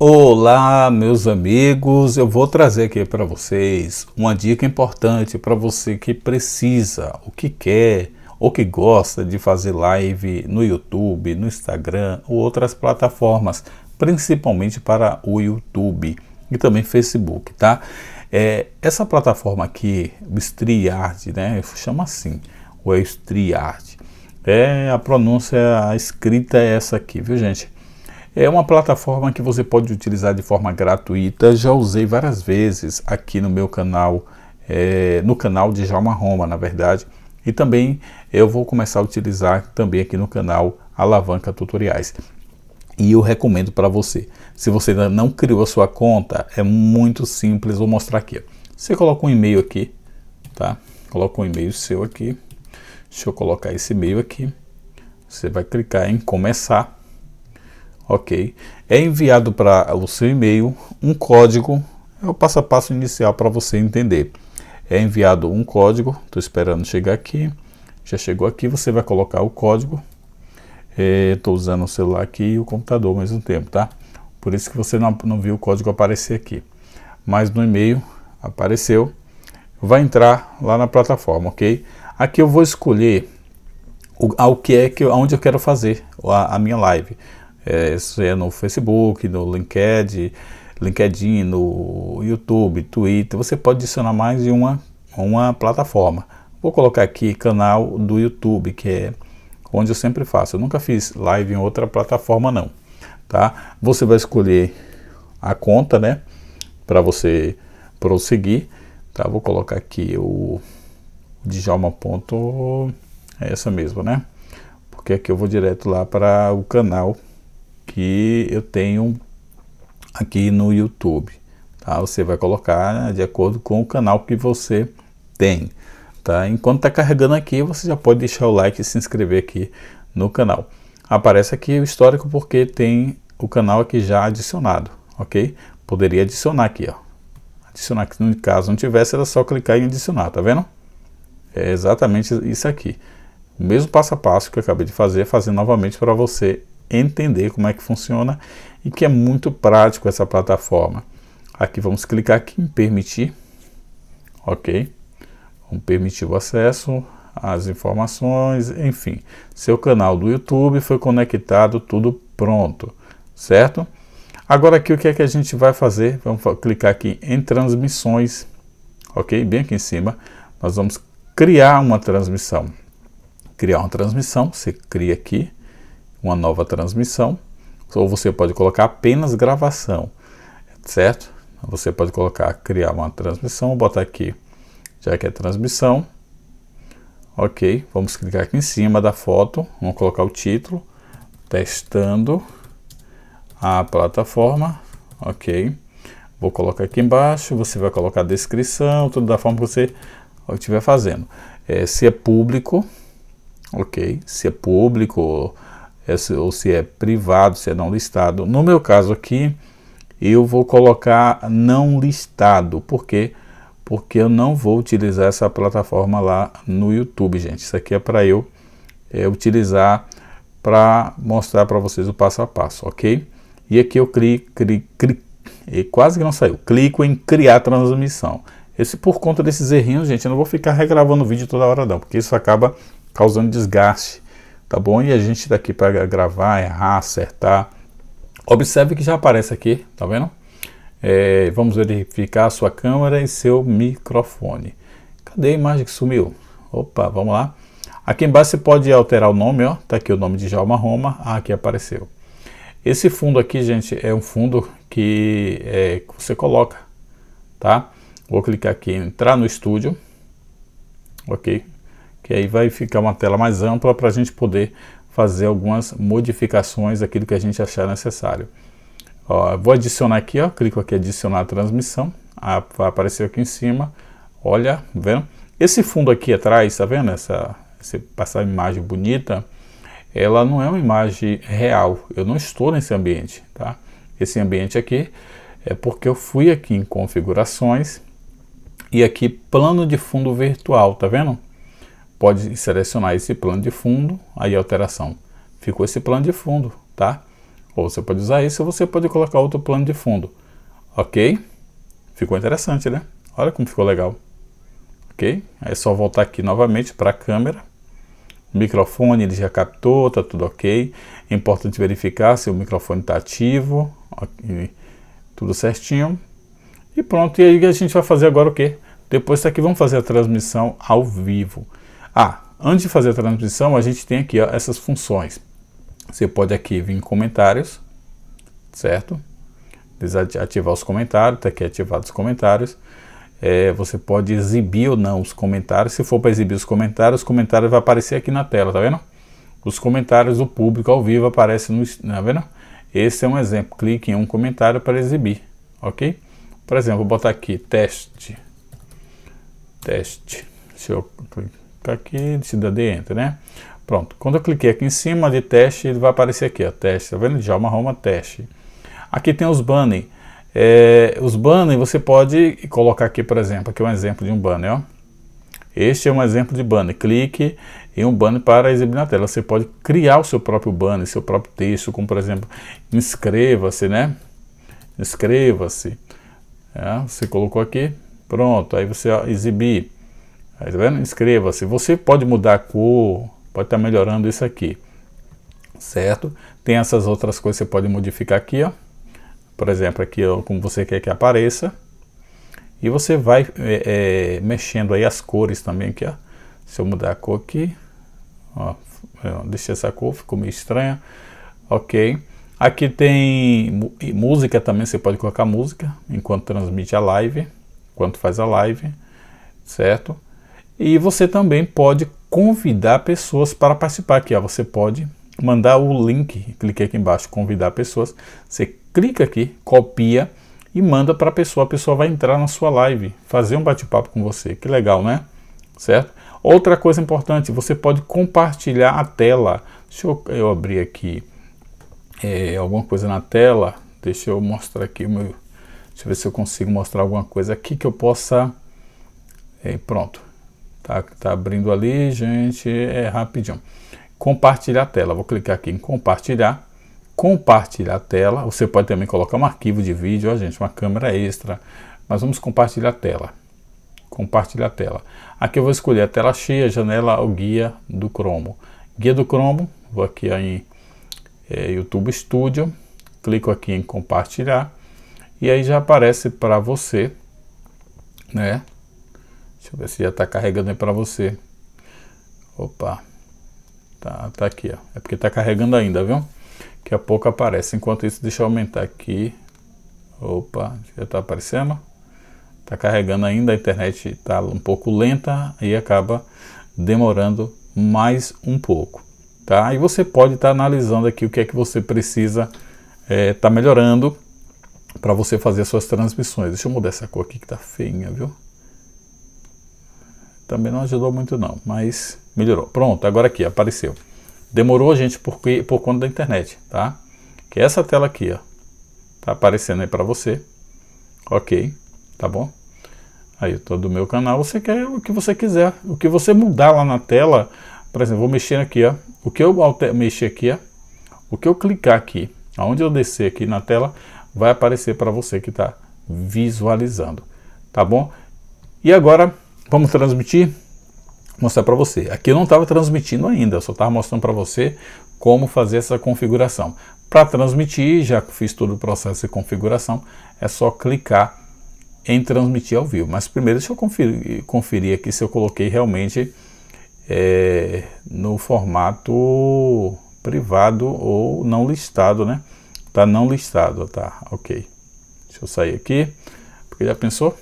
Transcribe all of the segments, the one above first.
Olá, meus amigos. Eu vou trazer aqui para vocês uma dica importante para você que precisa, o que quer ou que gosta de fazer live no YouTube, no Instagram ou outras plataformas, principalmente para o YouTube e também Facebook, tá? É, essa plataforma aqui, o StreamYard, né? Chama assim, o StreamYard. É a pronúncia, a escrita é essa aqui, viu, gente? É uma plataforma que você pode utilizar de forma gratuita. Já usei várias vezes aqui no meu canal, é, no canal de Jalma Roma, na verdade. E também eu vou começar a utilizar também aqui no canal Alavanca Tutoriais. E eu recomendo para você. Se você ainda não criou a sua conta, é muito simples. Vou mostrar aqui. Você coloca um e-mail aqui, tá? Coloca um e-mail seu aqui. Deixa eu colocar esse e-mail aqui. Você vai clicar em começar ok? É enviado para o seu e-mail um código, é o passo a passo inicial para você entender. É enviado um código, estou esperando chegar aqui, já chegou aqui, você vai colocar o código. Estou é, usando o celular aqui e o computador ao mesmo tempo, tá? Por isso que você não, não viu o código aparecer aqui. Mas no e-mail apareceu, vai entrar lá na plataforma, ok? Aqui eu vou escolher o, ao que é que, aonde eu quero fazer a, a minha live. É, é, no Facebook, no LinkedIn, LinkedIn, no YouTube, Twitter. Você pode adicionar mais de uma, uma plataforma. Vou colocar aqui canal do YouTube, que é onde eu sempre faço. Eu nunca fiz live em outra plataforma não, tá? Você vai escolher a conta, né? Para você prosseguir, tá? Vou colocar aqui o Djalma ponto, é essa mesmo, né? Porque aqui eu vou direto lá para o canal que eu tenho aqui no YouTube. Tá? Você vai colocar de acordo com o canal que você tem. Tá? Enquanto está carregando aqui, você já pode deixar o like e se inscrever aqui no canal. Aparece aqui o histórico porque tem o canal aqui já adicionado, ok? Poderia adicionar aqui, ó. Adicionar aqui, no caso não tivesse, era só clicar em adicionar, tá vendo? É exatamente isso aqui. O mesmo passo a passo que eu acabei de fazer, fazer novamente para você entender como é que funciona e que é muito prático essa plataforma. Aqui vamos clicar aqui em permitir, ok? Vamos permitir o acesso às informações, enfim. Seu canal do YouTube foi conectado, tudo pronto, certo? Agora aqui o que é que a gente vai fazer? Vamos clicar aqui em transmissões, ok? Bem aqui em cima, nós vamos criar uma transmissão. Criar uma transmissão, você cria aqui, uma nova transmissão, ou você pode colocar apenas gravação, certo? Você pode colocar criar uma transmissão, botar aqui, já que é transmissão. Ok, vamos clicar aqui em cima da foto, vamos colocar o título, testando a plataforma, ok. Vou colocar aqui embaixo, você vai colocar a descrição, tudo da forma que você estiver fazendo. É, se é público, ok, se é público, é ou se é privado, se é não listado. No meu caso aqui, eu vou colocar não listado, por quê? Porque eu não vou utilizar essa plataforma lá no YouTube, gente. Isso aqui é para eu é, utilizar para mostrar para vocês o passo a passo, ok? E aqui eu clico, e quase que não saiu. Clico em criar transmissão. Esse por conta desses errinhos, gente, eu não vou ficar regravando o vídeo toda hora não, porque isso acaba causando desgaste tá bom? E a gente daqui tá para gravar, errar, acertar. Observe que já aparece aqui, tá vendo? É, vamos verificar a sua câmera e seu microfone. Cadê a imagem que sumiu? Opa, vamos lá. Aqui embaixo você pode alterar o nome, ó. Tá aqui o nome de Jalma Roma. Ah, aqui apareceu. Esse fundo aqui, gente, é um fundo que é, você coloca, tá? Vou clicar aqui em entrar no estúdio. Ok, que aí vai ficar uma tela mais ampla para a gente poder fazer algumas modificações daquilo que a gente achar necessário. Ó, vou adicionar aqui, ó, clico aqui adicionar transmissão, a, ah, vai aparecer aqui em cima, olha, vendo? Esse fundo aqui atrás, tá vendo? Essa, essa imagem bonita, ela não é uma imagem real, eu não estou nesse ambiente, tá? Esse ambiente aqui é porque eu fui aqui em configurações e aqui plano de fundo virtual, tá vendo? pode selecionar esse plano de fundo, aí alteração. Ficou esse plano de fundo, tá? Ou você pode usar esse ou você pode colocar outro plano de fundo. Ok? Ficou interessante, né? Olha como ficou legal. Ok? é só voltar aqui novamente para a câmera. O microfone ele já captou, tá tudo ok. É importante verificar se o microfone está ativo. Okay. Tudo certinho. E pronto. E aí a gente vai fazer agora o quê? Depois daqui vamos fazer a transmissão ao vivo. Ah, antes de fazer a transmissão, a gente tem aqui ó, essas funções. Você pode aqui vir em comentários, certo? Desativar os comentários, está aqui ativado os comentários. É, você pode exibir ou não os comentários. Se for para exibir os comentários, os comentários vai aparecer aqui na tela, tá vendo? Os comentários do público ao vivo aparecem no... Tá vendo? Esse é um exemplo. Clique em um comentário para exibir, ok? Por exemplo, vou botar aqui, teste. Teste. Deixa eu clicar. Tá aqui, cidade enter, né? Pronto, quando eu cliquei aqui em cima de teste, ele vai aparecer aqui, ó, teste, tá vendo? Djalma Roma, teste. Aqui tem os banners. É, os banners você pode colocar aqui, por exemplo, aqui é um exemplo de um banner, ó. Este é um exemplo de banner. Clique em um banner para exibir na tela. Você pode criar o seu próprio banner, seu próprio texto, como por exemplo, inscreva-se, né? Inscreva-se. É, você colocou aqui, pronto, aí você ó, exibir. Aí, tá vendo? Inscreva-se. Você pode mudar a cor, pode estar tá melhorando isso aqui, certo? Tem essas outras coisas que você pode modificar aqui, ó. Por exemplo, aqui, ó, como você quer que apareça. E você vai é, é, mexendo aí as cores também aqui, ó. Se eu mudar a cor aqui, ó, é, deixei essa cor, ficou meio estranha. Ok. Aqui tem música também, você pode colocar música enquanto transmite a live, enquanto faz a live, certo? E você também pode convidar pessoas para participar aqui. Ó. Você pode mandar o link, clique aqui embaixo, convidar pessoas. Você clica aqui, copia e manda para a pessoa. A pessoa vai entrar na sua live, fazer um bate-papo com você. Que legal, né? Certo? Outra coisa importante, você pode compartilhar a tela. Deixa eu, eu abrir aqui é, alguma coisa na tela. Deixa eu mostrar aqui o meu. Deixa eu ver se eu consigo mostrar alguma coisa aqui que eu possa. É, pronto. Tá, tá abrindo ali, gente, é rapidinho. Compartilhar a tela. Vou clicar aqui em compartilhar. Compartilhar a tela. Você pode também colocar um arquivo de vídeo, ó, gente, uma câmera extra. Mas vamos compartilhar a tela. Compartilhar a tela. Aqui eu vou escolher a tela cheia, janela ou guia do Chrome. Guia do Chrome, vou aqui em é, YouTube Studio, clico aqui em compartilhar e aí já aparece para você, né? Deixa eu ver se já está carregando aí para você. Opa. Tá, tá aqui, ó. É porque está carregando ainda, viu? Daqui a pouco aparece. Enquanto isso, deixa eu aumentar aqui. Opa, já está aparecendo. Está carregando ainda, a internet está um pouco lenta e acaba demorando mais um pouco. Tá? E você pode estar tá analisando aqui o que é que você precisa estar é, tá melhorando para você fazer as suas transmissões. Deixa eu mudar essa cor aqui que está feinha, viu? também não ajudou muito não, mas melhorou. Pronto, agora aqui, apareceu. Demorou, gente, por por conta da internet, tá? Que é essa tela aqui, ó. Tá aparecendo aí para você. Ok, tá bom? Aí, todo o meu canal, você quer o que você quiser. O que você mudar lá na tela, por exemplo, vou mexer aqui, ó. O que eu mexer aqui, ó. O que eu clicar aqui, aonde eu descer aqui na tela, vai aparecer para você que está visualizando, tá bom? E agora Vamos transmitir? Vou mostrar para você. Aqui eu não estava transmitindo ainda, só estava mostrando para você como fazer essa configuração. Para transmitir, já fiz todo o processo de configuração, é só clicar em transmitir ao vivo. Mas primeiro deixa eu conferir, conferir aqui se eu coloquei realmente é, no formato privado ou não listado, né? Tá não listado, tá? Ok. Deixa eu sair aqui, porque já pensou?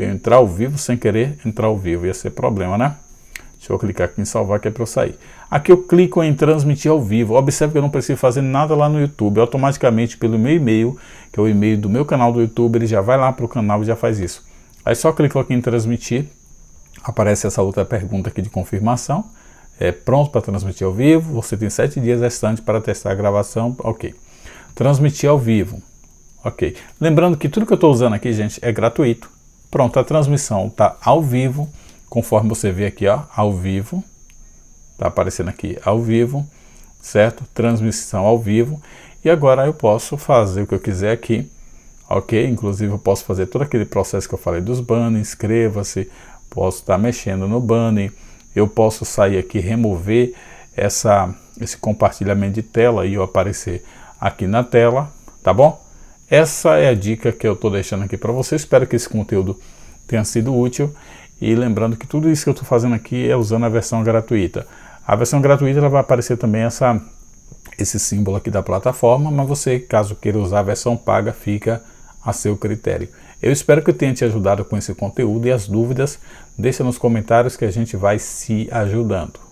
Eu entrar ao vivo sem querer entrar ao vivo. Ia ser problema, né? Deixa eu clicar aqui em salvar que é para eu sair. Aqui eu clico em transmitir ao vivo. Observe que eu não preciso fazer nada lá no YouTube. Automaticamente pelo meu e-mail, que é o e-mail do meu canal do YouTube, ele já vai lá para o canal e já faz isso. Aí só clico aqui em transmitir. Aparece essa outra pergunta aqui de confirmação. É pronto para transmitir ao vivo. Você tem sete dias restantes para testar a gravação. Ok. Transmitir ao vivo. Ok. Lembrando que tudo que eu estou usando aqui, gente, é gratuito. Pronto, a transmissão está ao vivo, conforme você vê aqui, ó, ao vivo. Está aparecendo aqui ao vivo, certo? Transmissão ao vivo. E agora eu posso fazer o que eu quiser aqui, ok? Inclusive eu posso fazer todo aquele processo que eu falei dos banners, inscreva-se, posso estar tá mexendo no banner, eu posso sair aqui, remover essa, esse compartilhamento de tela e eu aparecer aqui na tela, tá bom? Essa é a dica que eu estou deixando aqui para você. Espero que esse conteúdo tenha sido útil. E lembrando que tudo isso que eu estou fazendo aqui é usando a versão gratuita. A versão gratuita ela vai aparecer também essa, esse símbolo aqui da plataforma, mas você, caso queira usar a versão paga, fica a seu critério. Eu espero que eu tenha te ajudado com esse conteúdo e as dúvidas, deixa nos comentários que a gente vai se ajudando.